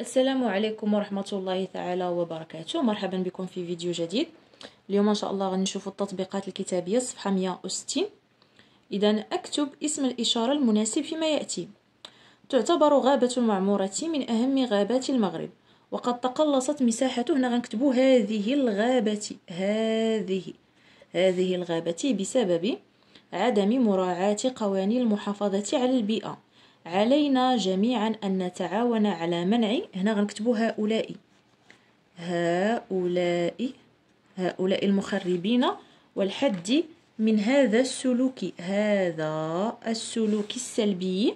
السلام عليكم ورحمة الله تعالى وبركاته مرحبا بكم في فيديو جديد اليوم إن شاء الله غنشوف التطبيقات الكتابية صفحة 160 إذا أكتب اسم الإشارة المناسب فيما يأتي تعتبر غابة المعمورة من أهم غابات المغرب وقد تقلصت مساحته هنا غنكتبو هذه الغابة هذه هذه الغابة بسبب عدم مراعاة قوانين المحافظة على البيئة علينا جميعا أن نتعاون على منع هنا غنكتبو هؤلاء هؤلاء هؤلاء المخربين والحد من هذا السلوك هذا السلوك السلبي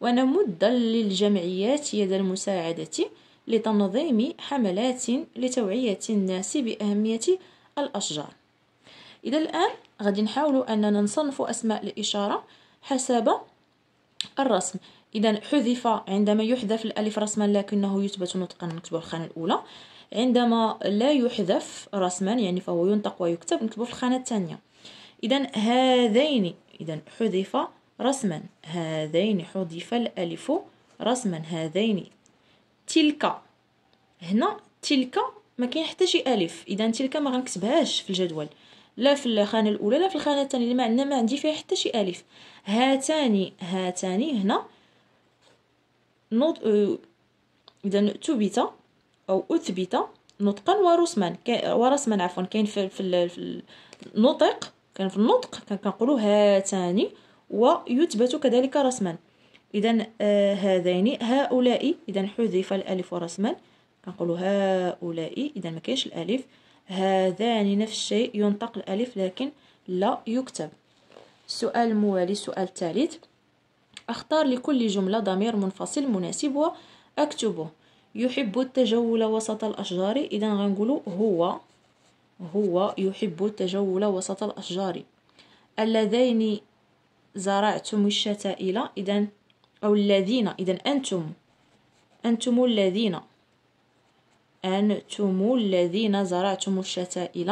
ونمد للجمعيات يد المساعدة لتنظيم حملات لتوعية الناس بأهمية الأشجار إذا الآن غادي نحاول أننا نصنف أسماء الإشارة حسب الرسم إذا حذف عندما يحذف الألف رسما لكنه يثبت نطقا نكتبه في الخانة الأولى عندما لا يحذف رسما يعني فهو ينطق ويكتب نكتبه في الخانة الثانية إذا هذين إذا حذف رسما هذين حذف الألف رسما هذين تلك هنا تلك ما كاين حتى شي الف اذا تلك ما غنكتبهاش في الجدول لا في الخانه الاولى لا في الخانه الثانيه اللي ما عندنا ما عندي فيها حتى شي الف هاتان هاتان هنا نط آه، اذا تبت او اثبت نطقا ورسما ورسما عفوا كاين في, في, النطق كان في النطق كان كنقولوا هاتان ويثبت كذلك رسما اذا آه، هذين هؤلاء اذا حذف الالف ورسما كنقولوا هؤلاء اذا ما كاينش الالف هذان نفس الشيء ينطق الألف لكن لا يكتب السؤال الموالي السؤال الثالث أختار لكل جملة ضمير منفصل مناسب وأكتبه يحب التجول وسط الأشجار إذا غنقولوا هو هو يحب التجول وسط الأشجار اللذين زرعتم الشتائل إذا أو الذين إذا أنتم أنتم الذين أنتم الذين زرعتم الشتائل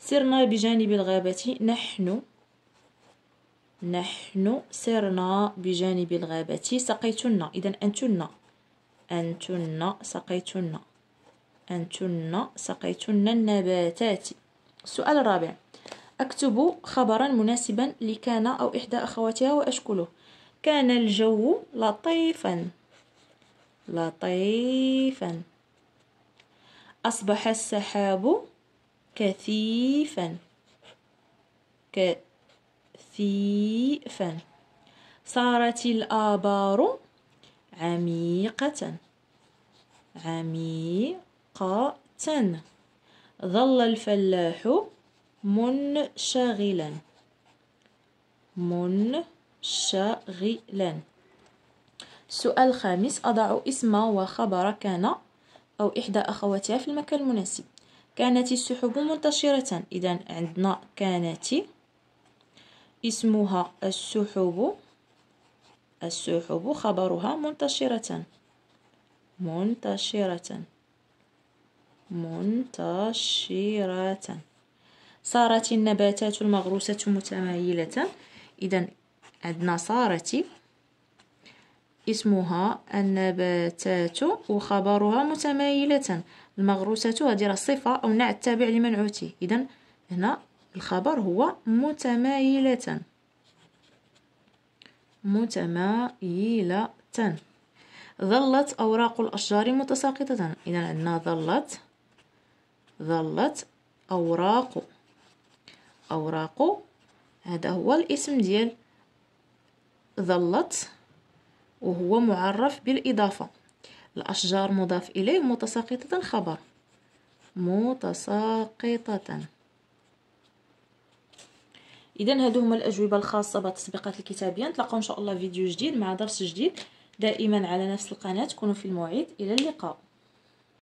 سرنا بجانب الغابة نحن نحن سرنا بجانب الغابة سقيتن إذا أنتن أنتن سقيتن أنتن سقيتن النباتات السؤال الرابع أكتب خبرا مناسبا لكان أو إحدى أخواتها وأشكله كان الجو لطيفا لطيفا أصبح السحاب كثيفا كثيفا صارت الآبار عميقة عميقة ظل الفلاح منشغلا منشغلا السؤال الخامس أضع اسم وخبر كان أو إحدى أخواتها في المكان المناسب كانت السحب منتشرة إذا عندنا كانت اسمها السحب السحب خبرها منتشرة منتشرة منتشرة صارت النباتات المغروسة متمايلة إذا عندنا صارت اسمها النباتات وخبرها متمايلة المغروسة هذه راه صفة أو نوع التابع لمنعوته إذا هنا الخبر هو متمايلة متمايلة ظلت أوراق الأشجار متساقطة إذا عندنا ظلت ظلت أوراق أوراق هذا هو الاسم ديال ظلت وهو معرف بالإضافة الأشجار مضاف إليه متساقطة خبر متساقطة إذا هادو هما الأجوبة الخاصة بالتطبيقات الكتابية نتلاقاو إن شاء الله فيديو جديد مع درس جديد دائما على نفس القناة تكونوا في الموعد إلى اللقاء